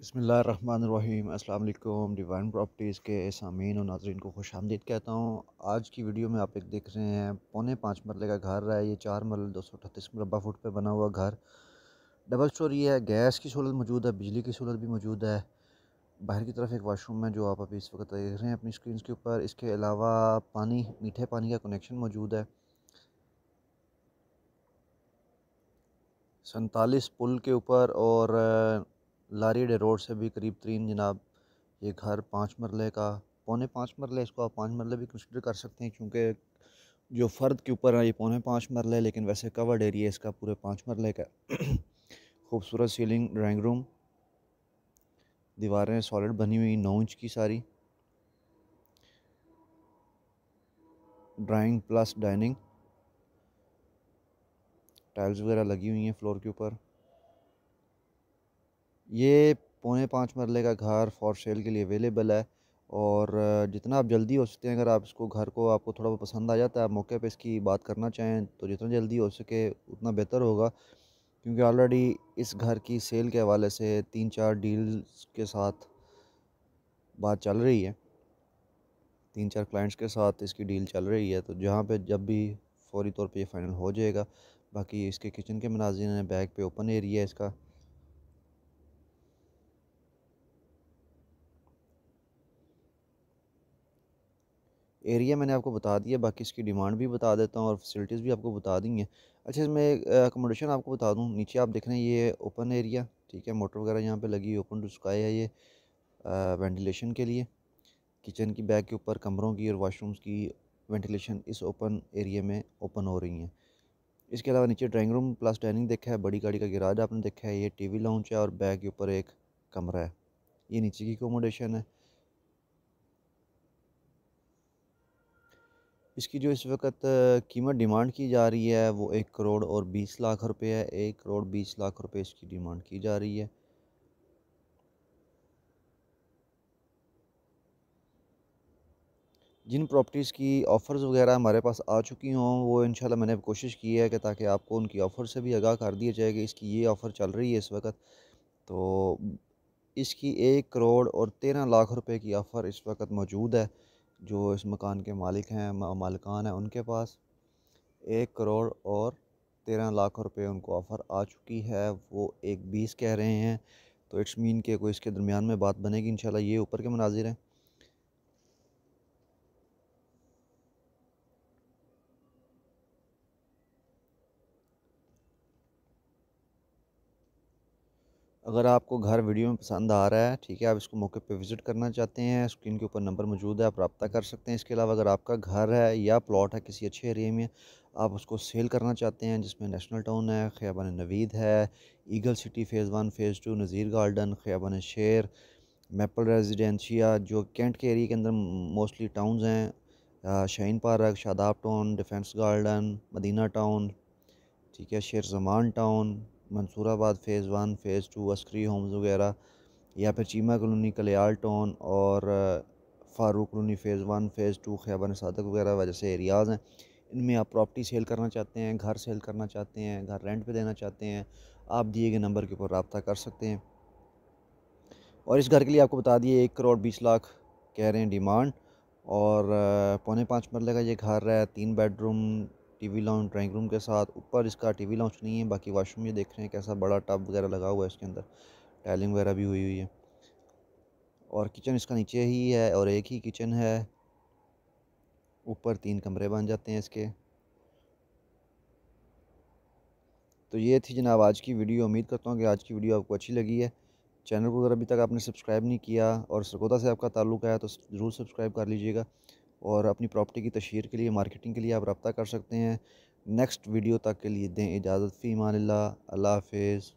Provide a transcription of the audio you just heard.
बसमीम् अल्लाम divine properties के सामीन और नाजरन को खुश आमदीद कहता हूँ आज की वीडियो में आप एक देख रहे हैं पौने पाँच मरले का घर है ये चार मरल दो सौ अठतीस मरबा फुट पर बना हुआ घर डबल स्टोरी है गैस की सहूलत मौजूद है बिजली की सहूलत भी मौजूद है बाहर की तरफ एक वाशरूम है जो आप अभी इस वक्त देख रहे हैं अपनी स्क्रीन के ऊपर इसके अलावा पानी मीठे पानी का कनेक्शन मौजूद है सैतालीस पुल के ऊपर और लारीडे रोड से भी करीब तीन जनाब ये घर पाँच मरले का पौने पाँच मरले इसको आप पाँच मरले भी कंसिडर कर सकते हैं क्योंकि जो फ़र्द के ऊपर है ये पौने पाँच मरले लेकिन वैसे कवर्ड एरिया इसका पूरे पाँच मरले का खूबसूरत सीलिंग ड्राइंग रूम दीवारें सॉलिड बनी हुई नौ इंच की सारी ड्राइंग प्लस डाइनिंग टाइल्स वगैरह लगी हुई हैं फ्लोर के ऊपर ये पौने पाँच मरले का घर फॉर सेल के लिए अवेलेबल है और जितना आप जल्दी हो सकते हैं अगर आप इसको घर को आपको थोड़ा बहुत पसंद आ जाता है आप मौके पे इसकी बात करना चाहें तो जितना जल्दी हो सके उतना बेहतर होगा क्योंकि ऑलरेडी इस घर की सेल के हवाले से तीन चार डील्स के साथ बात चल रही है तीन चार क्लाइंट्स के साथ इसकी डील चल रही है तो जहाँ पर जब भी फौरी तौर पर ये फाइनल हो जाएगा बाकी इसके किचन के मनाजिर हैं बैक पे ओपन एरिया है इसका एरिया मैंने आपको बता दिया बाकी इसकी डिमांड भी बता देता हूँ और फैसिलिटीज़ भी आपको बता दी हैं अच्छा इसमें अकोमोडेशन आपको बता दूँ नीचे आप देख रहे हैं ये ओपन एरिया ठीक है मोटर वगैरह यहाँ पर लगी हुई ओपन टू स्काई है ये वेंटिलेशन के लिए किचन की बैग के ऊपर कमरों की और वाशरूम्स की वेंटिलेशन इस ओपन एरिया में ओपन हो रही हैं इसके अलावा नीचे ड्राइंग रूम प्लस डाइनिंग देखा है बड़ी गाड़ी का गिराज आपने देखा है ये टीवी लाउंज है और बैग के ऊपर एक कमरा है ये नीचे की अकोमोडेशन है इसकी जो इस वक्त कीमत डिमांड की जा रही है वो एक करोड़ और बीस लाख रुपए है एक करोड़ बीस लाख रुपए इसकी डिमांड की जा रही है जिन प्रॉपर्टीज़ की ऑफ़र्स वगैरह हमारे पास आ चुकी हों वो इंशाल्लाह मैंने कोशिश की है कि ताकि आपको उनकी ऑफ़र से भी आगाह कर दिया जाए कि इसकी ये ऑफ़र चल रही है इस वक्त तो इसकी एक करोड़ और तेरह लाख रुपए की ऑफ़र इस वक्त मौजूद है जो इस मकान के मालिक हैं मालकान हैं उनके पास एक करोड़ और तेरह लाख रुपए उनको ऑफ़र आ चुकी है वो एक बीस कह रहे हैं तो इट्स मीन के कोई इसके दरमियान में बात बनेगी इन ये ऊपर के मनाजिर हैं अगर आपको घर वीडियो में पसंद आ रहा है ठीक है आप इसको मौके पे विज़िट करना चाहते हैं स्क्रीन के ऊपर नंबर मौजूद है आप रबता कर सकते हैं इसके अलावा अगर आपका घर है या प्लॉट है किसी अच्छे एरिए में आप उसको सेल करना चाहते हैं जिसमें नेशनल टाउन है ख़याबान नवीद है Eagle City phase one phase two Nazir Garden Khayaban Sher Maple residencia जो कैंट के एरिए के अंदर मोस्टली टाउन हैं Shaheen Park Shadab Town Defence Garden Madina Town ठीक है Sher Zaman Town Mansoorabad phase one phase two Askari Homes वगैरह या फिर चीमा कॉलोनी कलियाल टाउन और Farooq Colony phase one phase two Khyber सदक वगैरह जैसे एरियाज़ हैं इनमें आप प्रॉपर्टी सेल करना चाहते हैं घर सेल करना चाहते हैं घर रेंट पे देना चाहते हैं आप दिए गए नंबर के ऊपर रबता कर सकते हैं और इस घर के लिए आपको बता दिए एक करोड़ बीस लाख कह रहे हैं डिमांड और पौने पाँच मरल का ये घर है तीन bedroom TV lounge drawing room के साथ ऊपर इसका टीवी लाउंज नहीं है बाकी वाशरूम ये देख रहे हैं कैसा बड़ा टब वगैरह लगा हुआ है इसके अंदर टाइलिंग वगैरह भी हुई हुई है और किचन इसका नीचे ही है और एक ही किचन है ऊपर तीन कमरे बन जाते हैं इसके तो ये थी जनाब आज की वीडियो उम्मीद करता हूँ कि आज की वीडियो आपको अच्छी लगी है चैनल को अगर अभी तक आपने सब्सक्राइब नहीं किया और सरगोदा से आपका ताल्लुक आया तो ज़रूर सब्सक्राइब कर लीजिएगा और अपनी प्रॉपर्टी की तशहर के लिए मार्केटिंग के लिए आप रब्ता कर सकते हैं नेक्स्ट वीडियो तक के लिए दें इजाज़त फ़ी मान ला अल्लाह हाफिज़